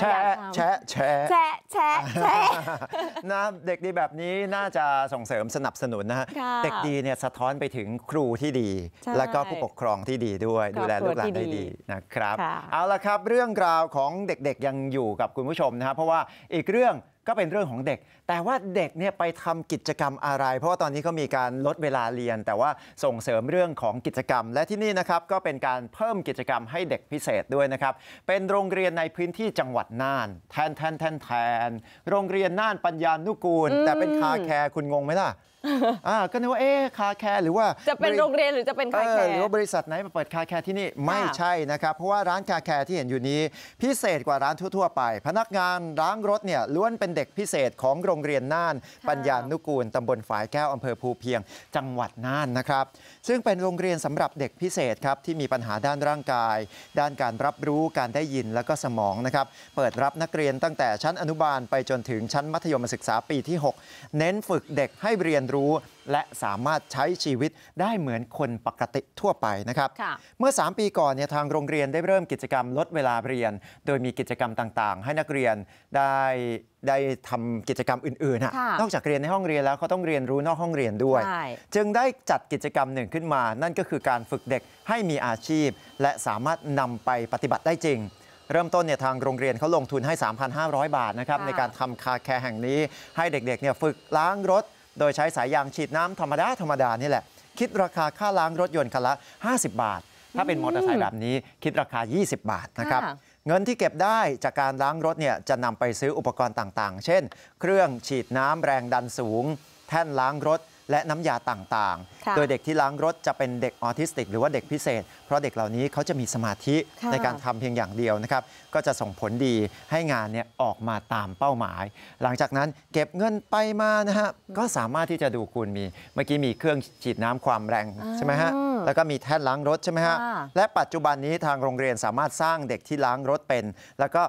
แชะแชะแชะแชะแชะนะเด็กดีแบบนี้น่าจะส่งเสริมสนับสนุนนะฮะเด็กดีเนี่ยสะท้อนไปถึงครูที่ดี แล้วก็ผู้ปกครองที่ดีด้วยดูแลลูกหลานได้ดีนะครับเอาละครับเรื่องราวของเด็ก ๆยังอยู่กับคุณผู้ชมนะครับเพราะว่าอีกเรื่องก็เป็นเรื่องของเด็ก แต่ว่าเด็กเนี่ยไปทำกิจกรรมอะไร เพราะว่าตอนนี้เขามีการลดเวลาเรียน แต่ว่าส่งเสริมเรื่องของกิจกรรม และที่นี่นะครับ ก็เป็นการเพิ่มกิจกรรมให้เด็กพิเศษด้วยนะครับ เป็นโรงเรียนในพื้นที่จังหวัดน่าน แทนแทนแทนแทน โรงเรียนน่านปัญญานุกูล แต่เป็นคาแคร์คุณงงไหมล่ะก็นึกว่าเอ๊ะคาแคร์หรือว่าจะเป็นโรงเรียนหรือจะเป็นคาแคร์หรือว่าบริษัทไหนมาเปิดคาแคร์ที่นี่ ไม่ใช่นะครับ เพราะว่าร้านคาแคร์ที่เห็นอยู่นี้ พิเศษกว่าร้านทั่วๆ ไป พนักงานล้างรถเนี่ยล้วนเป็นเด็กพิเศษของโรงเรียนน่านปัญญานุกูลตำบลฝายแก้วอำเภอภูเพียงจังหวัดน่านนะครับ ซึ่งเป็นโรงเรียนสำหรับเด็กพิเศษครับที่มีปัญหาด้านร่างกาย ด้านการรับรู้การได้ยินแล้วก็สมองนะครับเปิดรับนักเรียนตั้งแต่ชั้นอนุบาลไปจนถึงชั้นมัธยมศึกษาปีที่ 6 เน้นฝึกเด็กให้เรียนรู้และสามารถใช้ชีวิตได้เหมือนคนปกติทั่วไป นะครับ เมื่อ 3 ปีก่อนเนี่ยทางโรงเรียนได้เริ่มกิจกรรมลดเวลาเรียน โดยมีกิจกรรมต่างๆ ให้นักเรียนได้ได้ทำกิจกรรมอื่นๆนอกจากเรียนในห้องเรียนแล้วเขาต้องเรียนรู้นอกห้องเรียนด้วย จึงได้จัดกิจกรรมหนึ่งขึ้นมา นั่นก็คือการฝึกเด็กให้มีอาชีพ และสามารถนำไปปฏิบัติได้จริง เริ่มต้นเนี่ยทางโรงเรียนเขาลงทุนให้3,500 บาทนะครับในการทำคาแคร์แห่งนี้ ให้เด็กๆเนี่ยฝึกล้างรถโดยใช้สายยางฉีดน้ำธรรมดา ธรรมดานี่แหละ คิดราคาค่าล้างรถยนต์คันละ 50 บาท ถ้าเป็นมอเตอร์ไซค์แบบนี้คิดราคา 20 บาทนะครับ เงินที่เก็บได้ จากการล้างรถเนี่ยจะนำไปซื้ออุปกรณ์ต่าง ๆ เช่น เครื่องฉีดน้ำแรงดันสูงแท่นล้างรถและน้ำยาต่างๆ โดยเด็กที่ล้างรถจะเป็นเด็กออทิสติก หรือว่าเด็กพิเศษ เพราะเด็กเหล่านี้เขาจะมีสมาธิในการทำเพียงอย่างเดียวนะครับ ก็จะส่งผลดีให้งานเนี่ยออกมาตามเป้าหมาย หลังจากนั้นเก็บเงินไปมานะฮะ ก็สามารถที่จะดูคุณมี เมื่อกี้มีเครื่องฉีดน้ำความแรงใช่ไหมฮะ แล้วก็มีแท่นล้างรถใช่ไหมฮะ และปัจจุบันนี้ทางโรงเรียนสามารถสร้างเด็กที่ล้างรถเป็น แล้วก็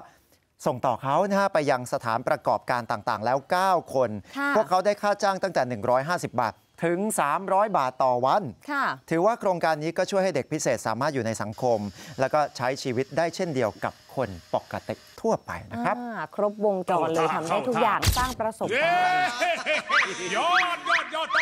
ส่งต่อเขาไปยังสถานประกอบการต่างๆ แล้ว 9 คน พวกเขาได้ค่าจ้างตั้งแต่ 150 บาท ถึง 300 บาทต่อวันถือว่าโครงการนี้ก็ช่วยให้เด็กพิเศษสามารถอยู่ในสังคม แล้วก็ใช้ชีวิตได้เช่นเดียวกับคนปกติทั่วไปนะครับ ครบวงจรเลยทำได้ทุกอย่างสร้างประสบการณ์ยอดยอดยอด